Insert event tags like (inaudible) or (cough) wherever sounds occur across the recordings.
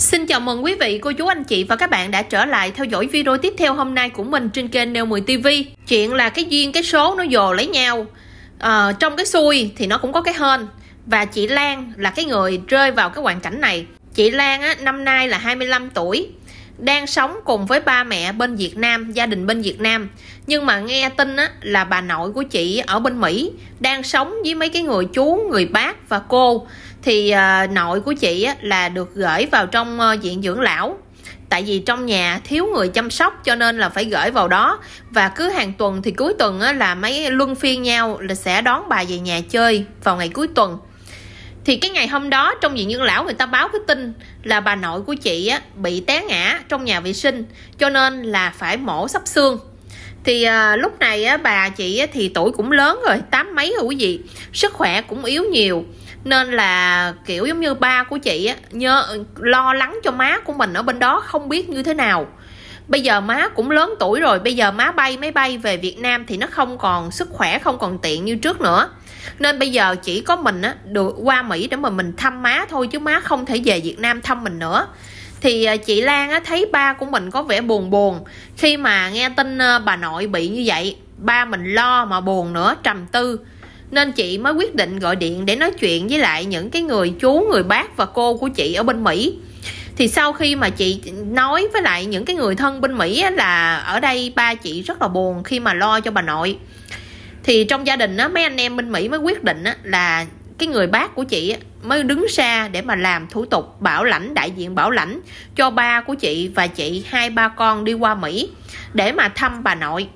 Xin chào mừng quý vị, cô chú, anh chị và các bạn đã trở lại theo dõi video tiếp theo hôm nay của mình trên kênh Neo 10 TV. Chuyện là cái duyên, cái số nó dồ lấy nhau. À, trong cái xui thì nó cũng có cái hên. Và chị Lan là cái người rơi vào cái hoàn cảnh này. Chị Lan á, năm nay là 25 tuổi, đang sống cùng với ba mẹ bên Việt Nam, gia đình bên Việt Nam. Nhưng mà nghe tin á, là bà nội của chị ở bên Mỹ đang sống với mấy cái người chú, người bác và cô thì uh, nội của chị á, là được gửi vào trong uh, viện dưỡng lão tại vì trong nhà thiếu người chăm sóc cho nên là phải gửi vào đó và cứ hàng tuần thì cuối tuần á, là mấy luân phiên nhau là sẽ đón bà về nhà chơi vào ngày cuối tuần thì cái ngày hôm đó trong viện dưỡng lão người ta báo cái tin là bà nội của chị á, bị té ngã trong nhà vệ sinh cho nên là phải mổ sắp xương thì à, lúc này á, bà chị á, thì tuổi cũng lớn rồi tám mấy rồi quý vị sức khỏe cũng yếu nhiều nên là kiểu giống như ba của chị á nhớ lo lắng cho má của mình ở bên đó không biết như thế nào bây giờ má cũng lớn tuổi rồi bây giờ má bay máy bay về việt nam thì nó không còn sức khỏe không còn tiện như trước nữa nên bây giờ chỉ có mình á được qua mỹ để mà mình thăm má thôi chứ má không thể về việt nam thăm mình nữa thì à, chị lan á thấy ba của mình có vẻ buồn buồn khi mà nghe tin à, bà nội bị như vậy ba mình lo mà buồn nữa trầm tư nên chị mới quyết định gọi điện để nói chuyện với lại những cái người chú người bác và cô của chị ở bên mỹ thì sau khi mà chị nói với lại những cái người thân bên mỹ là ở đây ba chị rất là buồn khi mà lo cho bà nội thì trong gia đình á, mấy anh em bên mỹ mới quyết định á, là cái người bác của chị mới đứng xa để mà làm thủ tục bảo lãnh đại diện bảo lãnh cho ba của chị và chị hai ba con đi qua mỹ để mà thăm bà nội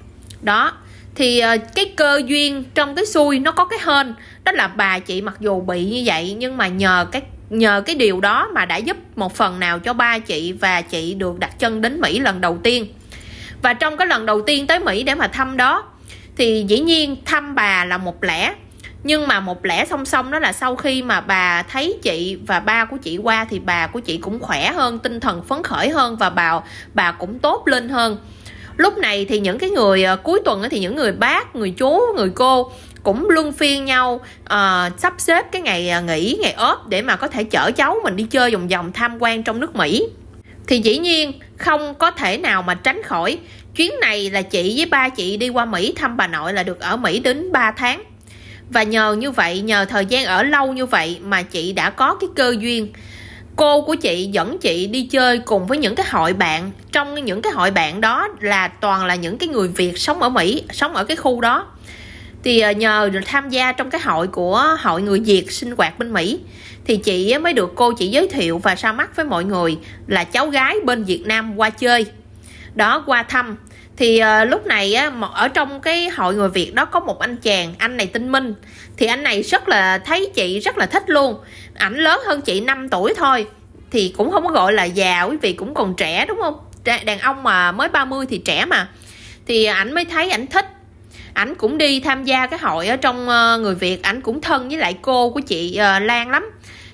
đó thì ờ, cái cơ duyên trong cái xui nó có cái hên đó là bà chị mặc dù bị như vậy nhưng mà nhờ cái nhờ cái điều đó mà đã giúp một phần nào cho ba chị và chị được đặt chân đến Mỹ lần đầu tiên và trong cái lần đầu tiên tới Mỹ để mà thăm đó thì dĩ nhiên thăm bà là một lẽ nhưng mà một lẽ song song đó là sau khi mà bà thấy chị và ba của chị qua thì bà của chị cũng khỏe hơn tinh thần phấn khởi hơn và bà bà cũng tốt lên hơn lúc này thì những cái người uh, cuối tuần thì những người bác người chú người cô cũng luân phiên nhau uh, sắp xếp cái ngày ờ, nghỉ ngày ốp để mà có thể chở cháu mình đi chơi vòng vòng tham quan trong nước mỹ thì dĩ nhiên không có thể nào mà tránh khỏi chuyến này là chị với ba chị đi qua mỹ thăm bà nội là được ở mỹ đến 3 tháng và nhờ như vậy nhờ thời gian ở lâu như vậy mà chị đã có cái cơ duyên cô của chị dẫn chị đi chơi cùng với những cái hội bạn trong những cái hội bạn đó là toàn là những cái người việt sống ở mỹ sống ở cái khu đó thì ờ, nhờ tham gia trong cái hội của hội người việt sinh hoạt bên mỹ thì chị mới được cô chị giới thiệu và ra mắt với mọi người là cháu gái bên việt nam qua chơi đó qua thăm thì uh, lúc này á ở trong cái hội người việt đó có một anh chàng anh này tinh minh thì anh này rất là thấy chị rất là thích luôn ảnh lớn hơn chị 5 tuổi thôi thì cũng không có gọi là già quý vị cũng còn trẻ đúng không đàn ông mà mới 30 thì trẻ mà thì ảnh mới thấy ảnh thích ảnh cũng đi tham gia cái hội ở trong ờ, người việt ảnh cũng thân với lại cô của chị ờ, lan lắm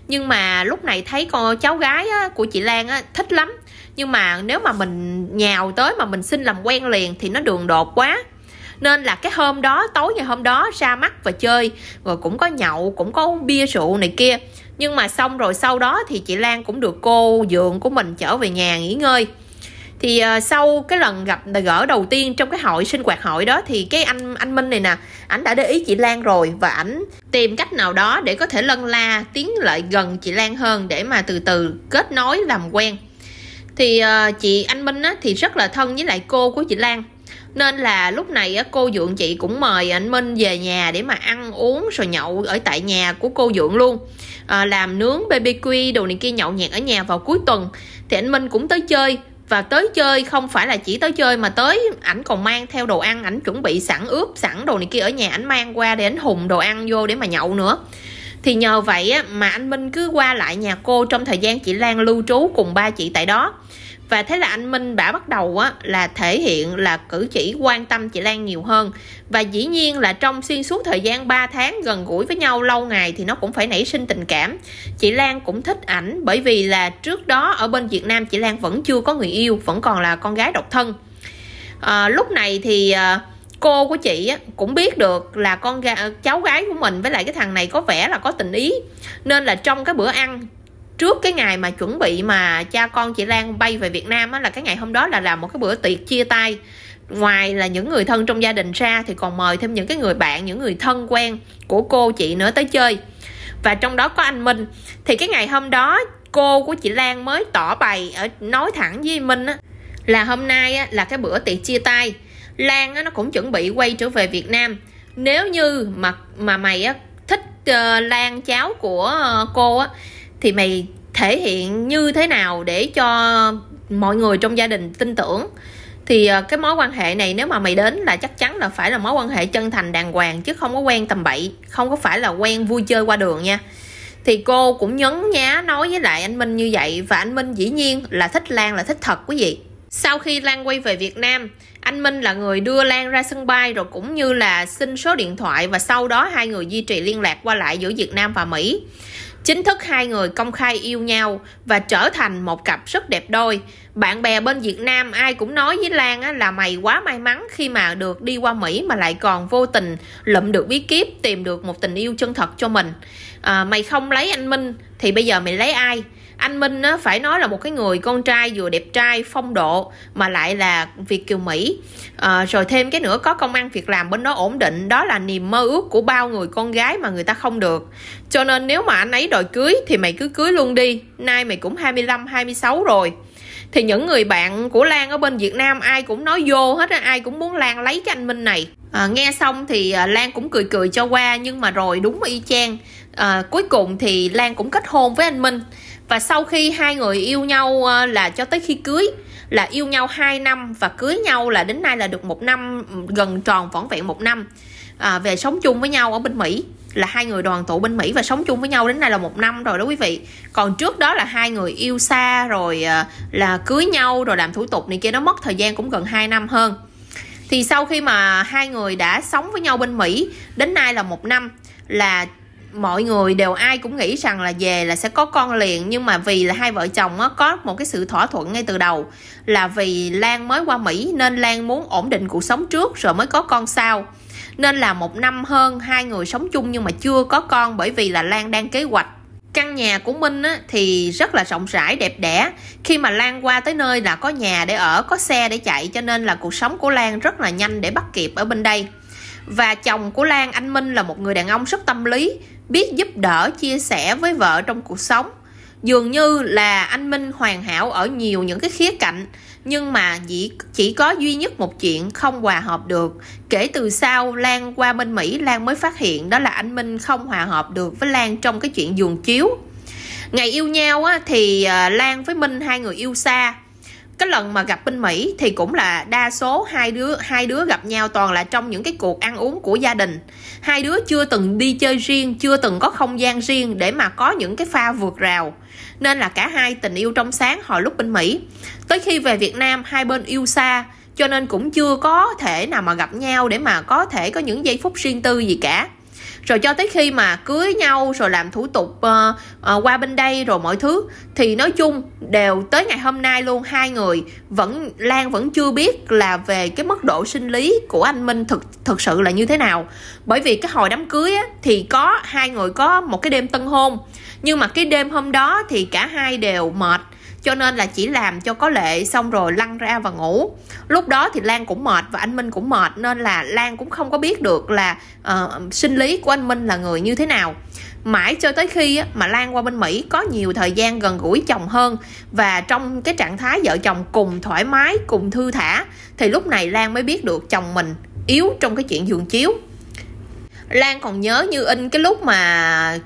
nhưng mà lúc này thấy con cháu gái của chị lan thích lắm nhưng mà nếu mà mình nhào tới mà mình xin làm quen liền thì nó đường đột quá nên là cái hôm đó tối ngày hôm đó ra mắt và chơi rồi cũng có nhậu cũng có bia rượu này kia nhưng mà xong rồi sau đó thì chị Lan cũng được cô dượng của mình trở về nhà nghỉ ngơi thì ờ, sau cái lần gặp gỡ đầu tiên trong cái hội sinh hoạt hội đó thì cái anh anh Minh này nè ảnh đã để ý chị Lan rồi và ảnh tìm cách nào đó để có thể lân la tiến lại gần chị Lan hơn để mà từ từ kết nối làm quen thì ờ, chị anh Minh á, thì rất là thân với lại cô của chị Lan nên là lúc này cô dượng chị cũng mời anh minh về nhà để mà ăn uống rồi nhậu ở tại nhà của cô dượng luôn à, làm nướng bbq đồ này kia nhậu nhẹt ở nhà vào cuối tuần thì anh minh cũng tới chơi và tới chơi không phải là chỉ tới chơi mà tới ảnh còn mang theo đồ ăn ảnh chuẩn bị sẵn ướp sẵn đồ này kia ở nhà ảnh mang qua để ảnh hùng đồ ăn vô để mà nhậu nữa thì nhờ vậy mà anh Minh cứ qua lại nhà cô trong thời gian chị Lan lưu trú cùng ba chị tại đó và thế là anh Minh đã bắt đầu á, là thể hiện là cử chỉ quan tâm chị Lan nhiều hơn và dĩ nhiên là trong xuyên suốt thời gian 3 tháng gần gũi với nhau lâu ngày thì nó cũng phải nảy sinh tình cảm chị Lan cũng thích ảnh bởi vì là trước đó ở bên Việt Nam chị Lan vẫn chưa có người yêu vẫn còn là con gái độc thân à, lúc này thì à, cô của chị cũng biết được là con gái, cháu gái của mình với lại cái thằng này có vẻ là có tình ý nên là trong cái bữa ăn trước cái ngày mà chuẩn bị mà cha con chị Lan bay về Việt Nam á, là cái ngày hôm đó là làm một cái bữa tiệc chia tay ngoài là những người thân trong gia đình ra thì còn mời thêm những cái người bạn những người thân quen của cô chị nữa tới chơi và trong đó có anh Minh thì cái ngày hôm đó cô của chị Lan mới tỏ bày ở nói thẳng với Minh á, là hôm nay á, là cái bữa tiệc chia tay Lan á, nó cũng chuẩn bị quay trở về Việt Nam nếu như mà mà mày á, thích uh, Lan cháu của uh, cô á thì mày thể hiện như thế nào để cho mọi người trong gia đình tin tưởng thì ờ, cái mối quan hệ này nếu mà mày đến là chắc chắn là phải là mối quan hệ chân thành đàng hoàng chứ không có quen tầm bậy không có phải là quen vui chơi qua đường nha thì cô cũng nhấn nhá nói với lại anh minh như vậy và anh minh dĩ nhiên là thích lan là thích thật quý vị sau khi lan quay về việt nam anh minh là người đưa lan ra sân bay rồi cũng như là xin số điện thoại và sau đó hai người duy trì liên lạc qua lại giữa việt nam và mỹ Chính thức hai người công khai yêu nhau và trở thành một cặp rất đẹp đôi. Bạn bè bên Việt Nam ai cũng nói với Lan là mày quá may mắn khi mà được đi qua Mỹ mà lại còn vô tình lụm được bí kíp tìm được một tình yêu chân thật cho mình. À, mày không lấy anh Minh thì bây giờ mày lấy ai? anh Minh á, phải nói là một cái người con trai vừa đẹp trai phong độ mà lại là Việt kiều Mỹ à, rồi thêm cái nữa có công ăn việc làm bên đó ổn định đó là niềm mơ ước của bao người con gái mà người ta không được cho nên nếu mà anh ấy đòi cưới thì mày cứ cưới luôn đi nay mày cũng 25 26 rồi thì những người bạn của Lan ở bên Việt Nam ai cũng nói vô hết ai cũng muốn Lan lấy cái anh Minh này à, nghe xong thì ờ, Lan cũng cười cười cho qua nhưng mà rồi đúng y chang à, cuối cùng thì Lan cũng kết hôn với anh Minh và sau khi hai người yêu nhau ờ, là cho tới khi cưới là yêu nhau 2 năm và cưới nhau là đến nay là được một năm gần tròn vỏn vẹn một năm à, về sống chung với nhau ở bên Mỹ là hai người đoàn tụ bên Mỹ và sống chung với nhau đến nay là một năm rồi đó quý vị còn trước đó là hai người yêu xa rồi ờ, là cưới nhau rồi làm thủ tục này kia nó mất thời gian cũng gần 2 năm hơn thì sau khi mà hai người đã sống với nhau bên Mỹ đến nay là một năm là mọi người đều ai cũng nghĩ rằng là về là sẽ có con liền nhưng mà vì là hai vợ chồng á, có một cái sự thỏa thuận ngay từ đầu là vì Lan mới qua Mỹ nên Lan muốn ổn định cuộc sống trước rồi mới có con sau nên là một năm hơn hai người sống chung nhưng mà chưa có con bởi vì là Lan đang kế hoạch căn nhà của Minh á, thì rất là rộng rãi đẹp đẽ khi mà Lan qua tới nơi là có nhà để ở có xe để chạy cho nên là cuộc sống của Lan rất là nhanh để bắt kịp ở bên đây và chồng của Lan anh Minh là một người đàn ông rất tâm lý biết giúp đỡ chia sẻ với vợ trong cuộc sống dường như là anh minh hoàn hảo ở nhiều những cái khía cạnh nhưng mà chỉ chỉ có duy nhất một chuyện không hòa hợp được kể từ sau lan qua bên mỹ lan mới phát hiện đó là anh minh không hòa hợp được với lan trong cái chuyện giường chiếu ngày yêu nhau á, thì à, lan với minh hai người yêu xa cái lần mà gặp bên Mỹ thì cũng là đa số hai đứa hai đứa gặp nhau toàn là trong những cái cuộc ăn uống của gia đình hai đứa chưa từng đi chơi riêng chưa từng có không gian riêng để mà có những cái pha vượt rào nên là cả hai tình yêu trong sáng hồi lúc bên Mỹ tới khi về Việt Nam hai bên yêu xa cho nên cũng chưa có thể nào mà gặp nhau để mà có thể có những giây phút riêng tư gì cả rồi cho tới khi mà cưới nhau rồi làm thủ tục uh, uh, qua bên đây rồi mọi thứ thì nói chung đều tới ngày hôm nay luôn hai người vẫn Lan vẫn chưa biết là về cái mức độ sinh lý của anh Minh thực thực sự là như thế nào bởi vì cái hồi đám cưới á, thì có hai người có một cái đêm tân hôn nhưng mà cái đêm hôm đó thì cả hai đều mệt cho nên là chỉ làm cho có lệ xong rồi lăn ra và ngủ lúc đó thì lan cũng mệt và anh minh cũng mệt nên là lan cũng không có biết được là uh, sinh lý của anh minh là người như thế nào mãi cho tới khi mà lan qua bên mỹ có nhiều thời gian gần gũi chồng hơn và trong cái trạng thái vợ chồng cùng thoải mái cùng thư thả thì lúc này lan mới biết được chồng mình yếu trong cái chuyện giường chiếu Lan còn nhớ như in cái lúc mà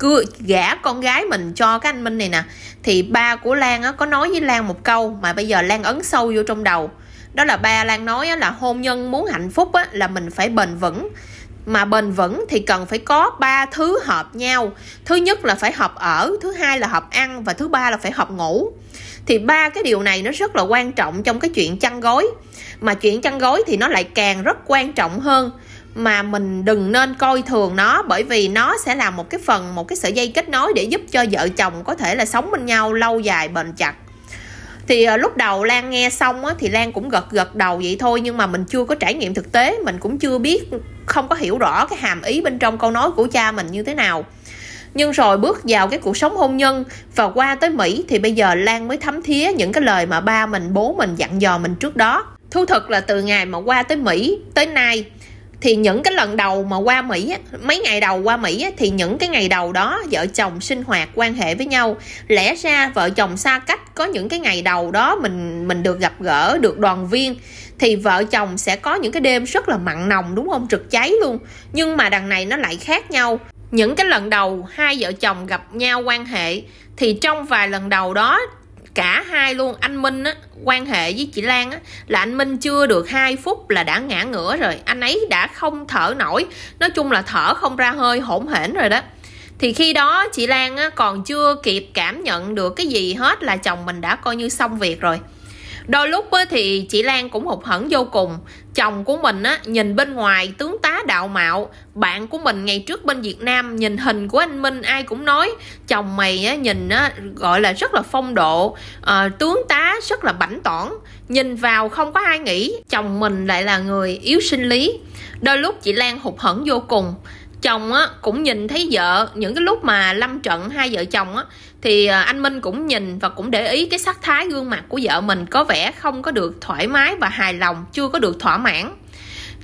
cứ gả con gái mình cho cái anh minh này nè thì ba của lan á, có nói với lan một câu mà bây giờ lan ấn sâu vô trong đầu đó là ba lan nói á, là hôn nhân muốn hạnh phúc á, là mình phải bền vững mà bền vững thì cần phải có ba thứ hợp nhau thứ nhất là phải hợp ở thứ hai là hợp ăn và thứ ba là phải hợp ngủ thì ba cái điều này nó rất là quan trọng trong cái chuyện chăn gối mà chuyện chăn gối thì nó lại càng rất quan trọng hơn mà mình đừng nên coi thường nó bởi vì nó sẽ là một cái phần một cái sợi dây kết nối để giúp cho vợ chồng có thể là sống bên nhau lâu dài bền chặt thì ờ, lúc đầu lan nghe xong thì lan cũng gật gật đầu vậy thôi nhưng mà mình chưa có trải nghiệm thực tế mình cũng chưa biết không có hiểu rõ cái hàm ý bên trong câu nói của cha mình như thế nào nhưng rồi bước vào cái cuộc sống hôn nhân và qua tới mỹ thì bây giờ lan mới thấm thía những cái lời mà ba mình bố mình dặn dò mình trước đó thú thật là từ ngày mà qua tới mỹ tới nay thì những cái lần đầu mà qua mỹ á, mấy ngày đầu qua mỹ á, thì những cái ngày đầu đó vợ chồng sinh hoạt quan hệ với nhau lẽ ra vợ chồng xa cách có những cái ngày đầu đó mình mình được gặp gỡ được đoàn viên thì vợ chồng sẽ có những cái đêm rất là mặn nồng đúng không trực cháy luôn nhưng mà đằng này nó lại khác nhau những cái lần đầu hai vợ chồng gặp nhau quan hệ thì trong vài lần đầu đó cả hai luôn anh Minh á quan hệ với chị Lan á là anh Minh chưa được hai phút là đã ngã ngửa rồi anh ấy đã không thở nổi nói chung là thở không ra hơi hỗn hển rồi đó thì khi đó chị Lan á còn chưa kịp cảm nhận được cái gì hết là chồng mình đã coi như xong việc rồi đôi lúc thì chị Lan cũng hụt hẫng vô cùng chồng của mình á nhìn bên ngoài tướng tá đạo mạo bạn của mình ngày trước bên Việt Nam nhìn hình của anh Minh ai cũng nói chồng mày á nhìn á gọi là rất là phong độ à, tướng tá rất là bảnh tỏn nhìn vào không có ai nghĩ chồng mình lại là người yếu sinh lý đôi lúc chị Lan hụt hẫng vô cùng chồng á cũng nhìn thấy vợ những cái lúc mà lâm trận hai vợ chồng á thì à, anh minh cũng nhìn và cũng để ý cái sắc thái gương mặt của vợ mình có vẻ không có được thoải mái và hài lòng chưa có được thỏa mãn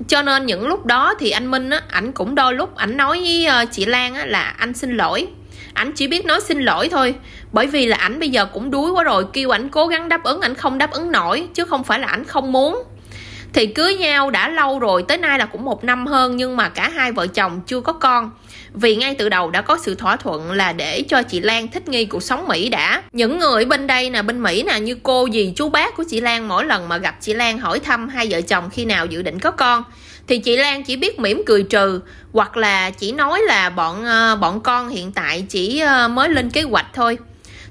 cho nên những lúc đó thì anh minh á ảnh cũng đôi lúc ảnh nói với ờ, chị lan á là anh xin lỗi ảnh chỉ biết nói xin lỗi thôi bởi vì là ảnh bây giờ cũng đuối quá rồi kêu ảnh cố gắng đáp ứng ảnh không đáp ứng nổi chứ không phải là ảnh không muốn thì cưới nhau đã lâu rồi tới nay là cũng một năm hơn nhưng mà cả hai vợ chồng chưa có con vì ngay từ đầu đã có sự thỏa thuận là để cho chị Lan thích nghi cuộc sống Mỹ đã. Những người bên đây nè, bên Mỹ nè, như cô dì chú bác của chị Lan mỗi lần mà gặp chị Lan hỏi thăm hai vợ chồng khi nào dự định có con thì chị Lan chỉ biết mỉm cười trừ hoặc là chỉ nói là bọn ờ, bọn con hiện tại chỉ ờ, mới lên kế hoạch thôi.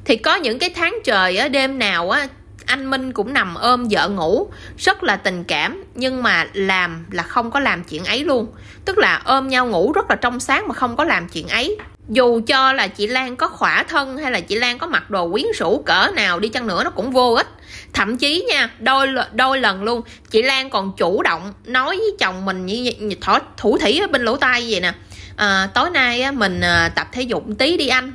Thì có những cái tháng trời á đêm nào á anh minh cũng nằm ôm vợ ngủ rất là tình cảm nhưng mà làm là không có làm chuyện ấy luôn tức là ôm nhau ngủ rất là trong sáng mà không có làm chuyện ấy dù cho là chị Lan có khỏa thân hay là chị Lan có mặc đồ quyến rũ cỡ nào đi chăng nữa nó cũng vô ích thậm chí nha đôi đôi lần luôn chị Lan còn chủ động nói với chồng mình như, như thỏ thủ thỉ ở bên lỗ tai vậy nè à, tối nay mình ờ, tập thể dục tí đi anh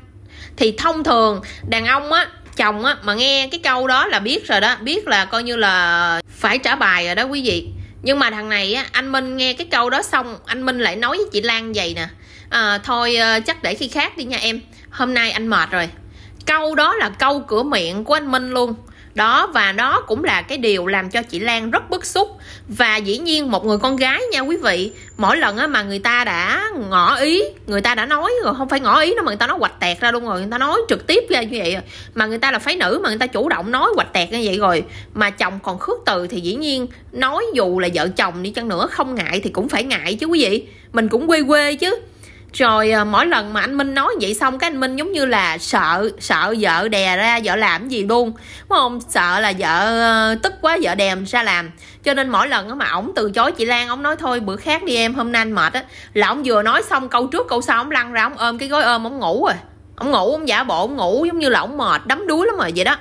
thì thông thường đàn ông á chồng á mà nghe cái câu đó là biết rồi đó biết là coi như là phải trả bài rồi đó quý vị nhưng mà thằng này á anh minh nghe cái câu đó xong anh minh lại nói với chị lan vậy nè à, thôi ờ, chắc để khi khác đi nha em hôm nay anh mệt rồi câu đó là câu cửa miệng của anh minh luôn đó và đó cũng là cái điều làm cho chị Lan rất bức xúc và dĩ nhiên một người con gái nha quý vị mỗi lần á mà người ta đã ngỏ ý người ta đã nói rồi không phải ngỏ ý nó mà người ta nói hoạch tẹt ra luôn rồi người ta nói trực tiếp ra như vậy mà người ta là phái nữ mà người ta chủ động nói hoạch tẹt như vậy rồi mà chồng còn khước từ thì dĩ nhiên nói dù là vợ chồng đi chăng nữa không ngại thì cũng phải ngại chứ quý vị mình cũng quê quê chứ rồi ờ, mỗi lần mà anh minh nói vậy xong cái anh minh giống như là sợ sợ vợ đè ra vợ làm gì luôn đúng không sợ là vợ ờ, tức quá vợ đè mình ra làm cho nên mỗi lần mà ổng từ chối chị lan ổng nói thôi bữa khác đi em hôm nay anh mệt á là ổng vừa nói xong câu trước câu sau ổng lăn ra ổng ôm cái gói ôm ổng ngủ rồi ổng ngủ ổng giả bộ ổng ngủ giống như là ổng mệt đấm đuối lắm rồi vậy đó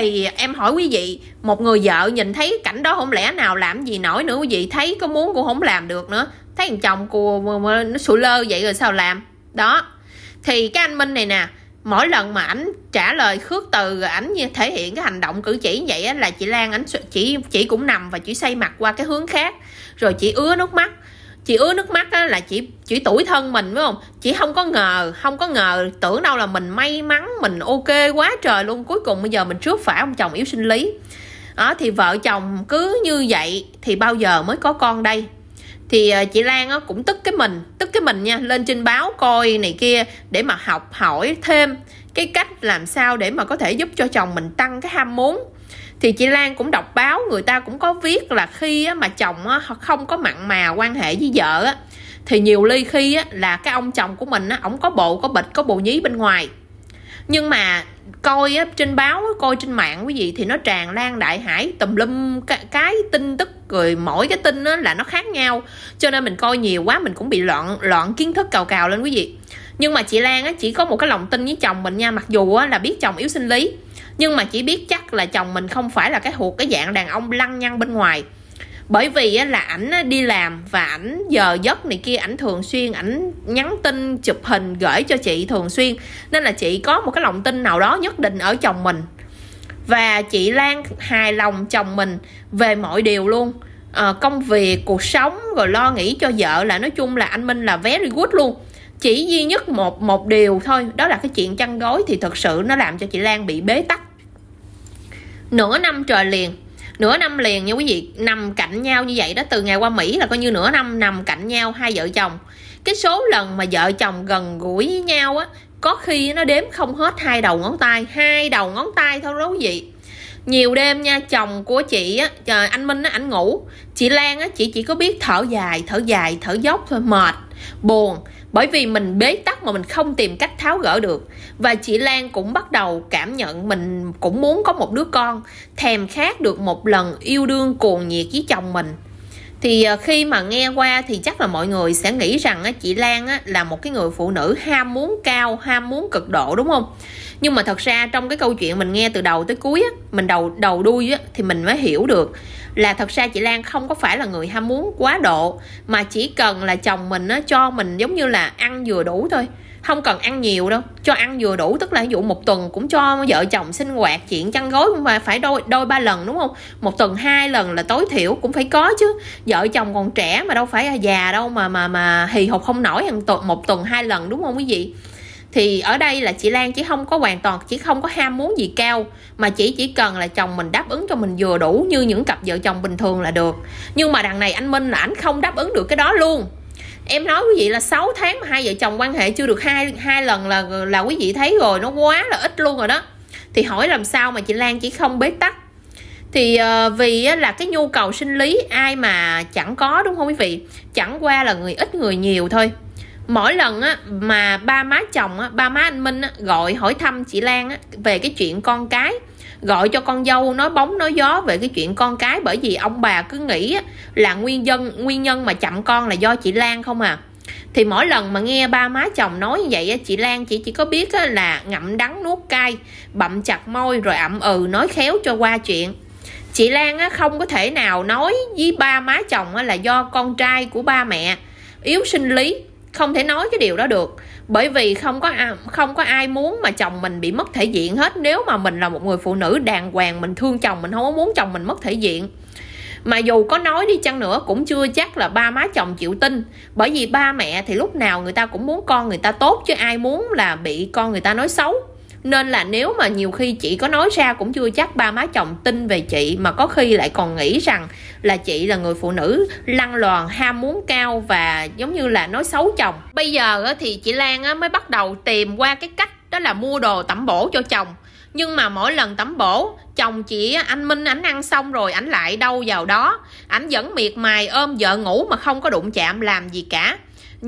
thì em hỏi quý vị một người vợ nhìn thấy cảnh đó không lẽ nào làm gì nổi nữa quý vị thấy có muốn cô không làm được nữa thấy thằng chồng cô nó sụi lơ vậy rồi sao làm đó thì cái anh minh này nè mỗi lần mà ảnh trả lời khước từ ảnh như thể hiện cái hành động cử chỉ như vậy á, là chị Lan ảnh chỉ chỉ cũng nằm và chỉ xoay mặt qua cái hướng khác rồi chị ứa nước mắt chị ứa nước mắt á, là chị chỉ tuổi thân mình phải không chị không có ngờ không có ngờ tưởng đâu là mình may mắn mình ok quá trời luôn cuối cùng bây giờ mình trước phải ông chồng yếu sinh lý đó thì vợ chồng cứ như vậy thì bao giờ mới có con đây thì ờ, chị Lan á, cũng tức cái mình tức cái mình nha lên trên báo coi này kia để mà học hỏi thêm cái cách làm sao để mà có thể giúp cho chồng mình tăng cái ham muốn thì chị Lan cũng đọc báo người ta cũng có viết là khi mà chồng không có mặn mà quan hệ với vợ thì nhiều ly khi là cái ông chồng của mình ổng có bộ có bịch có bộ nhí bên ngoài nhưng mà coi trên báo coi trên mạng quý vị thì nó tràn lan đại hải tùm lum cái, cái tin tức rồi mỗi cái tin là nó khác nhau cho nên mình coi nhiều quá mình cũng bị loạn loạn kiến thức cào cào lên quý vị nhưng mà chị Lan chỉ có một cái lòng tin với chồng mình nha mặc dù là biết chồng yếu sinh lý nhưng mà chỉ biết chắc là chồng mình không phải là cái thuộc cái dạng đàn ông lăng nhăng bên ngoài bởi vì là ảnh đi làm và ảnh giờ giấc này kia ảnh thường xuyên ảnh nhắn tin chụp hình gửi cho chị thường xuyên nên là chị có một cái lòng tin nào đó nhất định ở chồng mình và chị lan hài lòng chồng mình về mọi điều luôn à, công việc cuộc sống rồi lo nghĩ cho vợ là nói chung là anh minh là very good luôn chỉ duy nhất một một điều thôi đó là cái chuyện chăn gối thì thật sự nó làm cho chị lan bị bế tắc nửa năm trời liền nửa năm liền nha quý vị nằm cạnh nhau như vậy đó từ ngày qua Mỹ là coi như nửa năm nằm cạnh nhau hai vợ chồng cái số lần mà vợ chồng gần gũi với nhau á có khi nó đếm không hết hai đầu ngón tay hai đầu ngón tay thôi đó quý vị nhiều đêm nha chồng của chị á trời anh minh á ảnh ngủ chị lan á chị chỉ có biết thở dài thở dài thở dốc thôi mệt buồn bởi vì mình bế tắc mà mình không tìm cách tháo gỡ được và chị Lan cũng bắt đầu cảm nhận mình cũng muốn có một đứa con thèm khát được một lần yêu đương cuồng nhiệt với chồng mình thì à, khi mà nghe qua thì chắc là mọi người sẽ nghĩ rằng chị Lan là một cái người phụ nữ ham muốn cao ham muốn cực độ đúng không nhưng mà thật ra trong cái câu chuyện mình nghe từ đầu tới cuối mình đầu đầu đuôi thì mình mới hiểu được là thật ra chị Lan không có phải là người ham muốn quá độ mà chỉ cần là chồng mình nó cho mình giống như là ăn vừa đủ thôi không cần ăn nhiều đâu cho ăn vừa đủ tức là ví dụ một tuần cũng cho vợ chồng sinh hoạt chuyện chăn gối cũng phải đôi đôi ba lần đúng không một tuần hai lần là tối thiểu cũng phải có chứ vợ chồng còn trẻ mà đâu phải là già đâu mà mà mà hì hục không nổi hàng tuần một tuần hai lần đúng không quý vị thì ở đây là chị Lan chỉ không có hoàn toàn chỉ không có ham muốn gì cao mà chỉ chỉ cần là chồng mình đáp ứng cho mình vừa đủ như những cặp vợ chồng bình thường là được nhưng mà đằng này anh Minh là anh không đáp ứng được cái đó luôn em nói quý vị là 6 tháng mà hai vợ chồng quan hệ chưa được hai hai lần là là quý vị thấy rồi nó quá là ít luôn rồi đó thì hỏi làm sao mà chị Lan chỉ không bế tắc thì ờ, vì là cái nhu cầu sinh lý ai mà chẳng có đúng không quý vị chẳng qua là người ít người nhiều thôi mỗi lần á mà ba má chồng á ba má anh minh á gọi hỏi thăm chị lan á về cái chuyện con cái gọi cho con dâu nói bóng nói gió về cái chuyện con cái bởi vì ông bà cứ nghĩ á, là nguyên nhân nguyên nhân mà chậm con là do chị lan không à thì mỗi lần mà nghe ba má chồng nói như vậy á chị Lan chị chỉ có biết á là ngậm đắng nuốt cay bậm chặt môi rồi ậm ừ nói khéo cho qua chuyện chị Lan á không có thể nào nói với ba má chồng á là do con trai của ba mẹ yếu sinh lý không thể nói cái điều đó được bởi vì không có ai, không có ai muốn mà chồng mình bị mất thể diện hết nếu mà mình là một người phụ nữ đàng hoàng mình thương chồng mình không có muốn chồng mình mất thể diện mà dù có nói đi chăng nữa cũng chưa chắc là ba má chồng chịu tin bởi vì ba mẹ thì lúc nào người ta cũng muốn con người ta tốt chứ ai muốn là bị con người ta nói xấu nên là nếu mà nhiều khi chị có nói ra cũng chưa chắc ba má chồng tin về chị mà có khi lại còn nghĩ rằng là chị là người phụ nữ lăng loàn ham muốn cao và giống như là nói xấu chồng bây giờ thì chị lan mới bắt đầu tìm qua cái cách đó là mua đồ tẩm bổ cho chồng nhưng mà mỗi lần tắm bổ chồng chị anh minh ảnh ăn xong rồi ảnh lại đâu vào đó ảnh vẫn miệt mài ôm vợ ngủ mà không có đụng chạm làm gì cả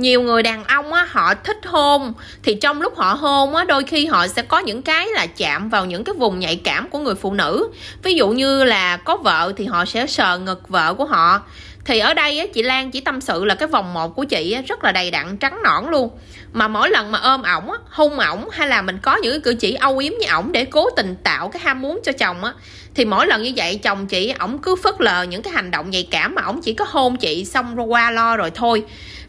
nhiều người đàn ông á, họ thích hôn thì trong lúc họ hôn á, đôi khi họ sẽ có những cái là chạm vào những cái vùng nhạy cảm của người phụ nữ ví dụ như là có vợ thì họ sẽ sờ ngực vợ của họ thì ở đây á, chị Lan chỉ tâm sự là cái vòng một của chị á, rất là đầy đặn trắng nõn luôn mà mỗi lần mà ôm ổng á, hôn ổng hay là mình có những cái cử chỉ âu yếm với ổng để cố tình tạo cái ham muốn cho chồng á thì mỗi lần như vậy chồng chị ổng cứ phớt lờ những cái hành động nhạy cảm mà ổng chỉ có hôn chị xong qua lo rồi thôi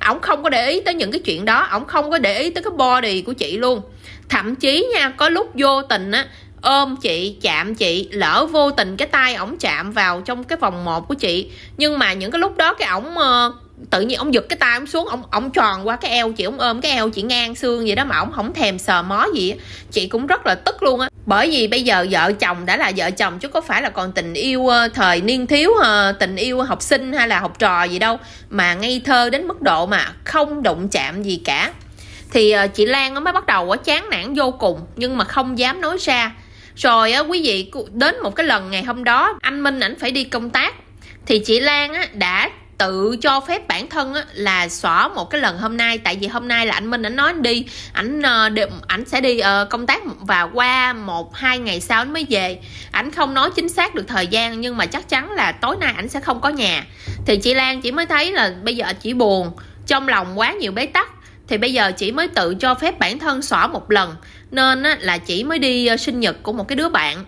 ổng không có để ý tới những cái chuyện đó ổng không có để ý tới cái body của chị luôn thậm chí nha có lúc vô tình á ôm chị chạm chị lỡ vô tình cái tay ổng chạm vào trong cái vòng một của chị nhưng mà những cái lúc đó cái ổng ờ, tự nhiên ông giật cái tay ông xuống ông ông tròn qua cái eo chị ông ôm cái eo chị ngang xương vậy đó mà ông không thèm sờ mó gì chị cũng rất là tức luôn á bởi vì bây giờ vợ chồng đã là vợ chồng chứ có phải là còn tình yêu ờ, thời niên thiếu ờ, tình yêu học sinh hay là học trò gì đâu mà ngây thơ đến mức độ mà không đụng chạm gì cả thì ờ, chị Lan mới bắt đầu chán nản vô cùng nhưng mà không dám nói ra rồi á quý vị đến một cái lần ngày hôm đó anh Minh ảnh phải đi công tác thì chị Lan á đã tự cho phép bản thân á, là xóa một cái lần hôm nay tại vì hôm nay là anh minh ảnh nói anh đi ảnh ờ, ảnh sẽ đi uh, công tác và qua một hai ngày sau anh mới về ảnh không nói chính xác được thời gian nhưng mà chắc chắn là tối nay ảnh sẽ không có nhà thì chị lan chỉ mới thấy là bây giờ chỉ buồn trong lòng quá nhiều bế tắc thì bây giờ chị mới tự cho phép bản thân xóa một lần nên á, là chị mới đi ờ, sinh nhật của một cái đứa bạn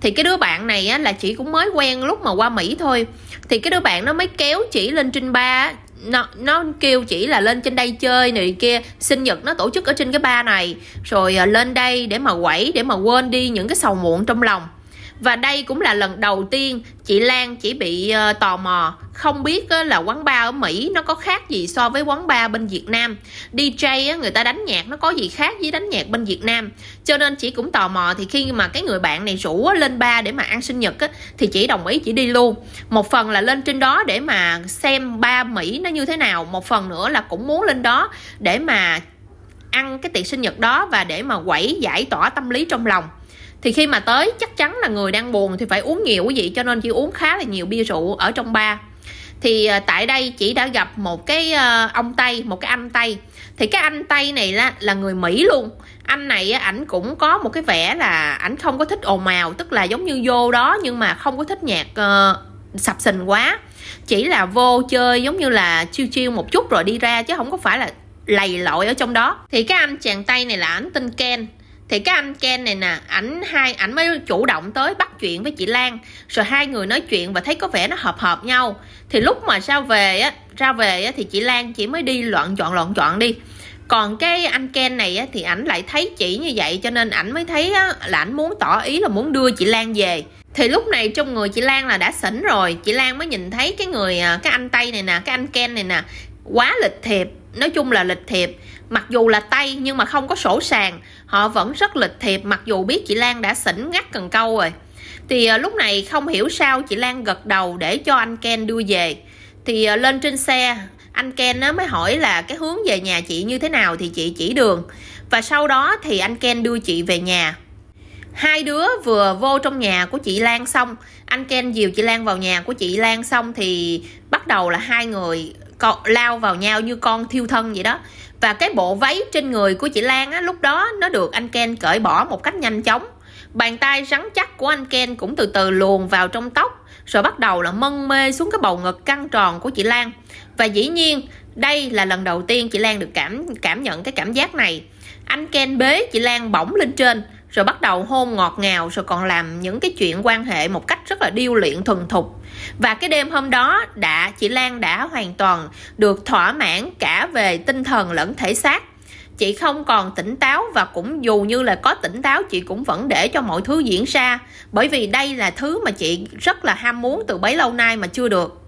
thì cái đứa bạn này á, là chị cũng mới quen lúc mà qua mỹ thôi thì cái đứa bạn nó mới kéo chị lên trên ba nó nó kêu chỉ là lên trên đây chơi này kia sinh nhật nó tổ chức ở trên cái ba này rồi à, lên đây để mà quẩy để mà quên đi những cái sầu muộn trong lòng và đây cũng là lần đầu tiên chị Lan chỉ bị ờ, tò mò không biết ờ, là quán bar ở Mỹ nó có khác gì so với quán bar bên Việt Nam DJ người ta đánh nhạc nó có gì khác với đánh nhạc bên Việt Nam cho nên chị cũng tò mò thì khi mà cái người bạn này rủ lên bar để mà ăn sinh nhật thì chị đồng ý chị đi luôn một phần là lên trên đó để mà xem bar Mỹ nó như thế nào một phần nữa là cũng muốn lên đó để mà ăn cái tiệc sinh nhật đó và để mà quẩy giải tỏa tâm lý trong lòng thì khi mà tới chắc chắn là người đang buồn thì phải uống nhiều quý vị cho nên chị uống khá là nhiều bia rượu ở trong bar thì à, tại đây chị đã gặp một cái à, ông tây một cái anh tây thì cái anh tây này là là người mỹ luôn anh này ảnh cũng có một cái vẻ là ảnh không có thích ồn ào tức là giống như vô đó nhưng mà không có thích nhạc uh, sập sình quá chỉ là vô chơi giống như là chiêu chiêu một chút rồi đi ra chứ không có phải là lầy lội ở trong đó thì cái anh chàng tây này là ảnh tên ken thì cái anh Ken này nè ảnh hai ảnh mới chủ động tới bắt chuyện với chị Lan rồi hai người nói chuyện và thấy có vẻ nó hợp hợp nhau thì lúc mà ra về á ra về á, thì chị Lan chỉ mới đi loạn chọn loạn chọn đi còn cái anh Ken này á, thì ảnh lại thấy chị như vậy cho nên ảnh mới thấy á, là ảnh muốn tỏ ý là muốn đưa chị Lan về thì lúc này trong người chị Lan là đã sỉnh rồi chị Lan mới nhìn thấy cái người à, cái anh Tây này nè cái anh Ken này nè quá lịch thiệp nói chung là lịch thiệp mặc dù là tay nhưng mà không có sổ sàng họ vẫn rất lịch thiệp mặc dù biết chị Lan đã xỉn ngắt cần câu rồi thì ờ, lúc này không hiểu sao chị Lan gật đầu để cho anh Ken đưa về thì ờ, lên trên xe anh Ken nó mới hỏi là cái hướng về nhà chị như thế nào thì chị chỉ đường và sau đó thì anh Ken đưa chị về nhà hai đứa vừa vô trong nhà của chị Lan xong anh Ken dìu chị Lan vào nhà của chị Lan xong thì bắt đầu là hai người lao vào nhau như con thiêu thân vậy đó và cái bộ váy trên người của chị Lan á, lúc đó nó được anh Ken cởi bỏ một cách nhanh chóng bàn tay rắn chắc của anh Ken cũng từ từ luồn vào trong tóc rồi bắt đầu là mân mê xuống cái bầu ngực căng tròn của chị Lan và dĩ nhiên đây là lần đầu tiên chị Lan được cảm cảm nhận cái cảm giác này anh Ken bế chị Lan bỗng lên trên rồi bắt đầu hôn ngọt ngào rồi còn làm những cái chuyện quan hệ một cách rất là điêu luyện thuần thục và cái đêm hôm đó đã chị Lan đã hoàn toàn được thỏa mãn cả về tinh thần lẫn thể xác chị không còn tỉnh táo và cũng dù như là có tỉnh táo chị cũng vẫn để cho mọi thứ diễn ra bởi vì đây là thứ mà chị rất là ham muốn từ bấy lâu nay mà chưa được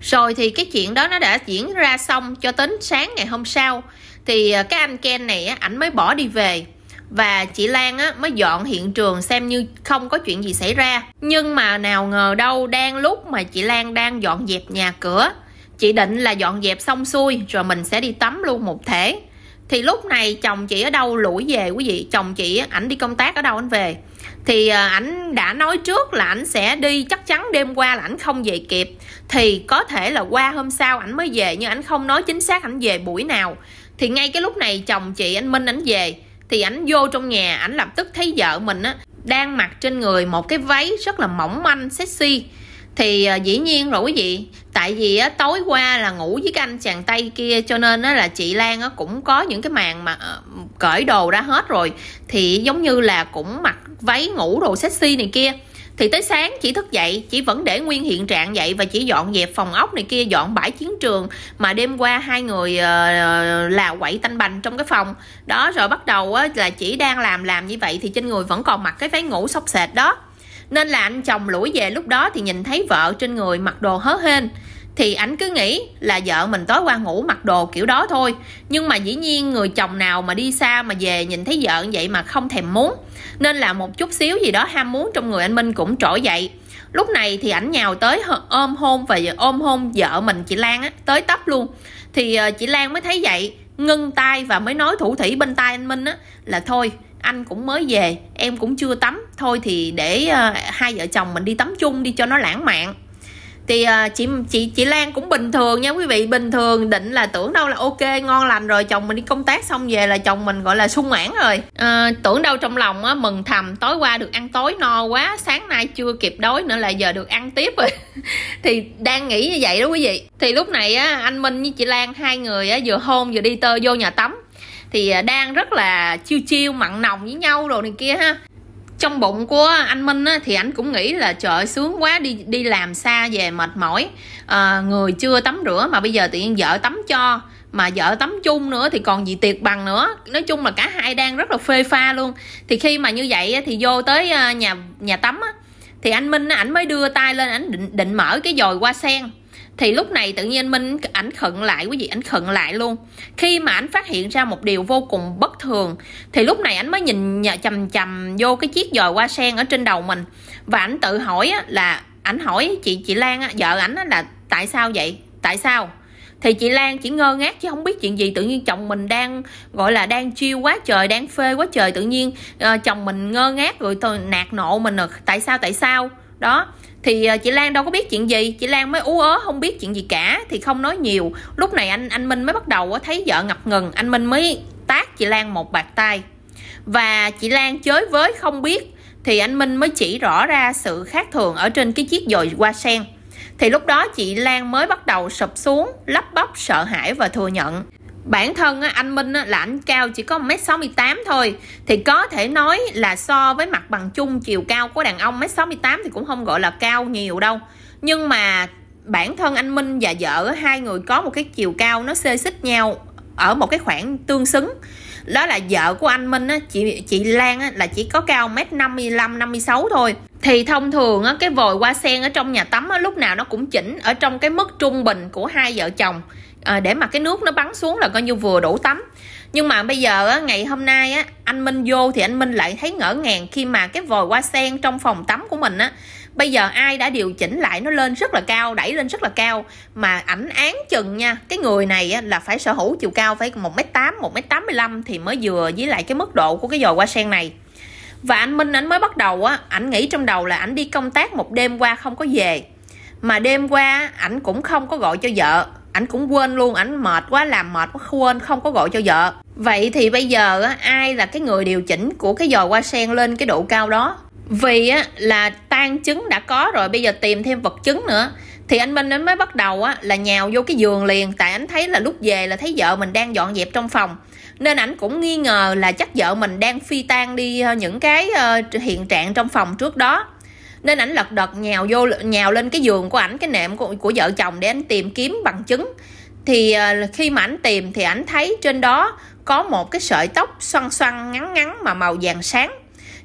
rồi thì cái chuyện đó nó đã diễn ra xong cho đến sáng ngày hôm sau thì à, cái anh Ken này ảnh mới bỏ đi về và chị Lan á, mới dọn hiện trường xem như không có chuyện gì xảy ra. Nhưng mà nào ngờ đâu đang lúc mà chị Lan đang dọn dẹp nhà cửa, chị định là dọn dẹp xong xuôi rồi mình sẽ đi tắm luôn một thể. Thì lúc này chồng chị ở đâu lủi về quý vị, chồng chị ảnh đi công tác ở đâu anh về. Thì à, ảnh đã nói trước là ảnh sẽ đi chắc chắn đêm qua là ảnh không về kịp Thì có thể là qua hôm sau ảnh mới về Nhưng ảnh không nói chính xác ảnh về buổi nào Thì ngay cái lúc này chồng chị anh Minh ảnh về thì ảnh vô trong nhà ảnh lập tức thấy vợ mình á đang mặc trên người một cái váy rất là mỏng manh sexy thì à, dĩ nhiên rồi quý vị tại vì á, tối qua là ngủ với cái anh chàng tay kia cho nên á, là chị lan á, cũng có những cái màn mà ờ, cởi đồ ra hết rồi thì giống như là cũng mặc váy ngủ đồ sexy này kia thì tới sáng chỉ thức dậy chỉ vẫn để nguyên hiện trạng vậy và chỉ dọn dẹp phòng ốc này kia dọn bãi chiến trường mà đêm qua hai người uh, là quậy tanh bành trong cái phòng đó rồi bắt đầu á, là chỉ đang làm làm như vậy thì trên người vẫn còn mặc cái váy ngủ xốc xệt đó nên là anh chồng lủi về lúc đó thì nhìn thấy vợ trên người mặc đồ hớ hên thì ảnh cứ nghĩ là vợ mình tối qua ngủ mặc đồ kiểu đó thôi nhưng mà dĩ nhiên người chồng nào mà đi xa mà về nhìn thấy vợ vậy mà không thèm muốn nên là một chút xíu gì đó ham muốn trong người anh minh cũng trỗi dậy lúc này thì ảnh nhào tới ôm hôn và ôm hôn vợ mình chị lan á tới tấp luôn thì ờ, chị lan mới thấy vậy ngưng tay và mới nói thủ thủy bên tai anh minh á là thôi anh cũng mới về em cũng chưa tắm thôi thì để ờ, hai vợ chồng mình đi tắm chung đi cho nó lãng mạn thì uh, chị chị chị Lan cũng bình thường nha quý vị bình thường định là tưởng đâu là ok ngon lành rồi chồng mình đi công tác xong về là chồng mình gọi là sung mãn rồi uh, tưởng đâu trong lòng á mừng thầm tối qua được ăn tối no quá sáng nay chưa kịp đói nữa là giờ được ăn tiếp rồi (laughs) thì đang nghĩ như vậy đó quý vị thì lúc này á anh Minh với chị Lan hai người á vừa hôn vừa đi tơ vô nhà tắm thì ờ, đang rất là chiêu chiêu mặn nồng với nhau rồi này kia ha trong bụng của anh Minh á, thì anh cũng nghĩ là trời sướng quá đi đi làm xa về mệt mỏi à, người chưa tắm rửa mà bây giờ tự nhiên vợ tắm cho mà vợ tắm chung nữa thì còn gì tuyệt bằng nữa nói chung là cả hai đang rất là phê pha luôn thì khi mà như vậy thì vô tới ờ, nhà nhà tắm á, thì anh Minh ảnh mới đưa tay lên ảnh định định mở cái dồi hoa sen thì lúc này tự nhiên minh ảnh khận lại quý vị ảnh khận lại luôn khi mà ảnh phát hiện ra một điều vô cùng bất thường thì lúc này ảnh mới nhìn nhờ chầm chầm vô cái chiếc giòi hoa sen ở trên đầu mình và ảnh tự hỏi là ảnh hỏi chị chị lan vợ ảnh là tại sao vậy tại sao thì chị Lan chỉ ngơ ngác chứ không biết chuyện gì tự nhiên chồng mình đang gọi là đang chiêu quá trời đang phê quá trời tự nhiên uh, chồng mình ngơ ngác rồi tôi nạt nộ mình rồi tại sao tại sao đó thì ờ, chị Lan đâu có biết chuyện gì chị Lan mới ú ớ không biết chuyện gì cả thì không nói nhiều lúc này anh anh Minh mới bắt đầu ờ, thấy vợ ngập ngừng anh Minh mới tát chị Lan một bạt tay và chị Lan chới với không biết thì anh Minh mới chỉ rõ ra sự khác thường ở trên cái chiếc dồi hoa sen thì lúc đó chị Lan mới bắt đầu sụp xuống lắp bắp sợ hãi và thừa nhận bản thân anh Minh là anh cao chỉ có 1m68 thôi thì có thể nói là so với mặt bằng chung chiều cao của đàn ông 1m68 thì cũng không gọi là cao nhiều đâu nhưng mà bản thân anh Minh và vợ hai người có một cái chiều cao nó xê xích nhau ở một cái khoảng tương xứng đó là vợ của anh Minh chị chị Lan là chỉ có cao 1m55 56 thôi thì thông thường cái vòi hoa sen ở trong nhà tắm lúc nào nó cũng chỉnh ở trong cái mức trung bình của hai vợ chồng à, để mà cái nước nó bắn xuống là coi như vừa đủ tắm nhưng mà bây giờ á, ngày hôm nay á, anh Minh vô thì anh Minh lại thấy ngỡ ngàng khi mà cái vòi hoa sen trong phòng tắm của mình á bây giờ ai đã điều chỉnh lại nó lên rất là cao đẩy lên rất là cao mà ảnh án chừng nha cái người này á, là phải sở hữu chiều cao phải một m tám một m tám mươi lăm thì mới vừa với lại cái mức độ của cái vòi hoa sen này và anh Minh ảnh mới bắt đầu á ảnh nghĩ trong đầu là ảnh đi công tác một đêm qua không có về mà đêm qua ảnh cũng không có gọi cho vợ ảnh cũng quên luôn ảnh mệt quá làm mệt quá quên không có gọi cho vợ vậy thì bây giờ á, ai là cái người điều chỉnh của cái giò hoa sen lên cái độ cao đó vì á, là tan chứng đã có rồi bây giờ tìm thêm vật chứng nữa thì anh minh anh mới bắt đầu á, là nhào vô cái giường liền tại anh thấy là lúc về là thấy vợ mình đang dọn dẹp trong phòng nên ảnh cũng nghi ngờ là chắc vợ mình đang phi tan đi ờ, những cái ờ, hiện trạng trong phòng trước đó nên ảnh lật đật nhào vô nhào lên cái giường của ảnh cái nệm của, của vợ chồng để anh tìm kiếm bằng chứng thì à, khi mà ảnh tìm thì ảnh thấy trên đó có một cái sợi tóc xoăn xoăn ngắn ngắn mà màu vàng sáng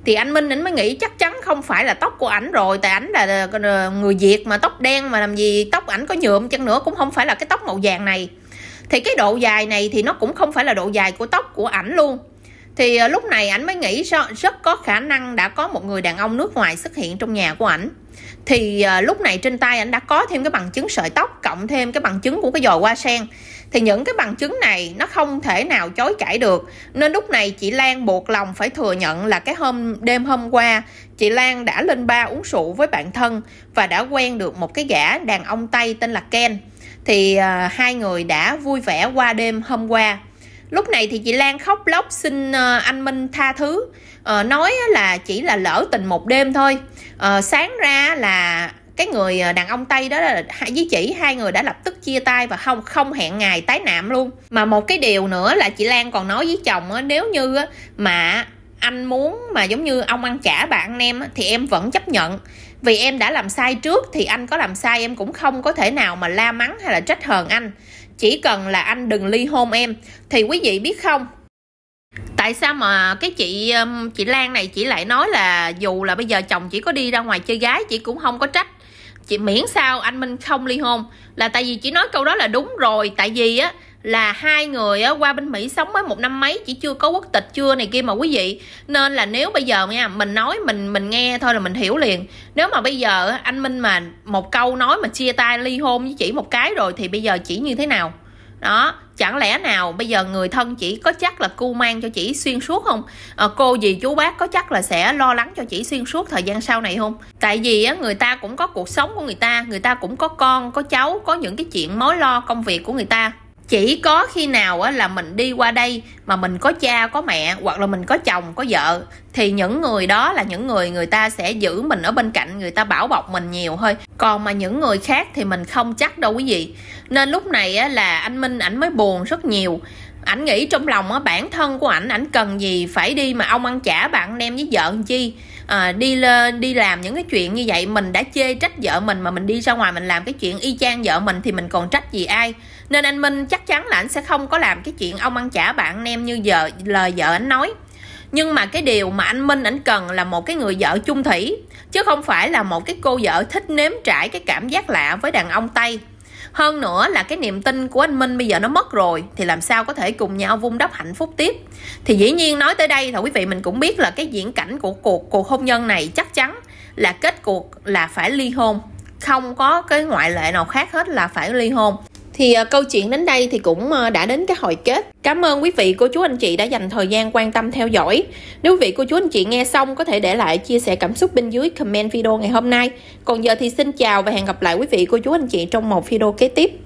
thì anh minh ảnh mới nghĩ chắc chắn không phải là tóc của ảnh rồi tại ảnh là người việt mà tóc đen mà làm gì tóc ảnh có nhuộm chăng nữa cũng không phải là cái tóc màu vàng này thì cái độ dài này thì nó cũng không phải là độ dài của tóc của ảnh luôn thì ờ, lúc này ảnh mới nghĩ rất có khả năng đã có một người đàn ông nước ngoài xuất hiện trong nhà của ảnh thì ờ, lúc này trên tay ảnh đã có thêm cái bằng chứng sợi tóc cộng thêm cái bằng chứng của cái giò hoa sen thì những cái bằng chứng này nó không thể nào chối cãi được nên lúc này chị Lan buộc lòng phải thừa nhận là cái hôm đêm hôm qua chị Lan đã lên ba uống rượu với bạn thân và đã quen được một cái gã đàn ông Tây tên là Ken thì uh, hai người đã vui vẻ qua đêm hôm qua lúc này thì chị Lan khóc lóc xin ờ, anh Minh tha thứ ờ, nói là chỉ là lỡ tình một đêm thôi ờ, sáng ra là cái người đàn ông tây đó là với chị hai người đã lập tức chia tay và không không hẹn ngày tái nạm luôn mà một cái điều nữa là chị lan còn nói với chồng nếu như mà anh muốn mà giống như ông ăn trả bà ăn em thì em vẫn chấp nhận vì em đã làm sai trước thì anh có làm sai em cũng không có thể nào mà la mắng hay là trách hờn anh chỉ cần là anh đừng ly hôn em thì quý vị biết không tại sao mà cái chị um, chị Lan này chỉ lại nói là dù là bây giờ chồng chỉ có đi ra ngoài chơi gái chị cũng không có trách chị miễn sao anh Minh không ly hôn là tại vì chị nói câu đó là đúng rồi tại vì á là hai người qua bên Mỹ sống mới một năm mấy chỉ chưa có quốc tịch chưa này kia mà quý vị nên là nếu bây giờ nha mình nói mình mình nghe thôi là mình hiểu liền nếu mà bây giờ anh Minh mà một câu nói mà chia tay ly hôn với chỉ một cái rồi thì bây giờ chỉ như thế nào đó chẳng lẽ nào bây giờ người thân chỉ có chắc là cu mang cho chỉ xuyên suốt không à, cô gì chú bác có chắc là sẽ lo lắng cho chỉ xuyên suốt thời gian sau này không tại vì á, người ta cũng có cuộc sống của người ta người ta cũng có con có cháu có những cái chuyện mối lo công việc của người ta chỉ có khi nào á, là mình đi qua đây mà mình có cha có mẹ hoặc là mình có chồng có vợ thì những người đó là những người người ta sẽ giữ mình ở bên cạnh người ta bảo bọc mình nhiều thôi còn mà những người khác thì mình không chắc đâu quý vị nên lúc này á, là anh minh ảnh mới buồn rất nhiều ảnh nghĩ trong lòng á, bản thân của ảnh ảnh cần gì phải đi mà ông ăn trả bạn đem với vợ làm chi à, đi lên đi làm những cái chuyện như vậy mình đã chê trách vợ mình mà mình đi ra ngoài mình làm cái chuyện y chang vợ mình thì mình còn trách gì ai nên anh minh chắc chắn là anh sẽ không có làm cái chuyện ông ăn trả bạn anh em như vợ lời vợ anh nói nhưng mà cái điều mà anh minh ảnh cần là một cái người vợ chung thủy chứ không phải là một cái cô vợ thích nếm trải cái cảm giác lạ với đàn ông tây hơn nữa là cái niềm tin của anh minh bây giờ nó mất rồi thì làm sao có thể cùng nhau vun đắp hạnh phúc tiếp thì dĩ nhiên nói tới đây thì quý vị mình cũng biết là cái diễn cảnh của cuộc cuộc hôn nhân này chắc chắn là kết cuộc là phải ly hôn không có cái ngoại lệ nào khác hết là phải ly hôn thì à, câu chuyện đến đây thì cũng à, đã đến cái hồi kết cảm ơn quý vị cô chú anh chị đã dành thời gian quan tâm theo dõi nếu quý vị cô chú anh chị nghe xong có thể để lại chia sẻ cảm xúc bên dưới comment video ngày hôm nay còn giờ thì xin chào và hẹn gặp lại quý vị cô chú anh chị trong một video kế tiếp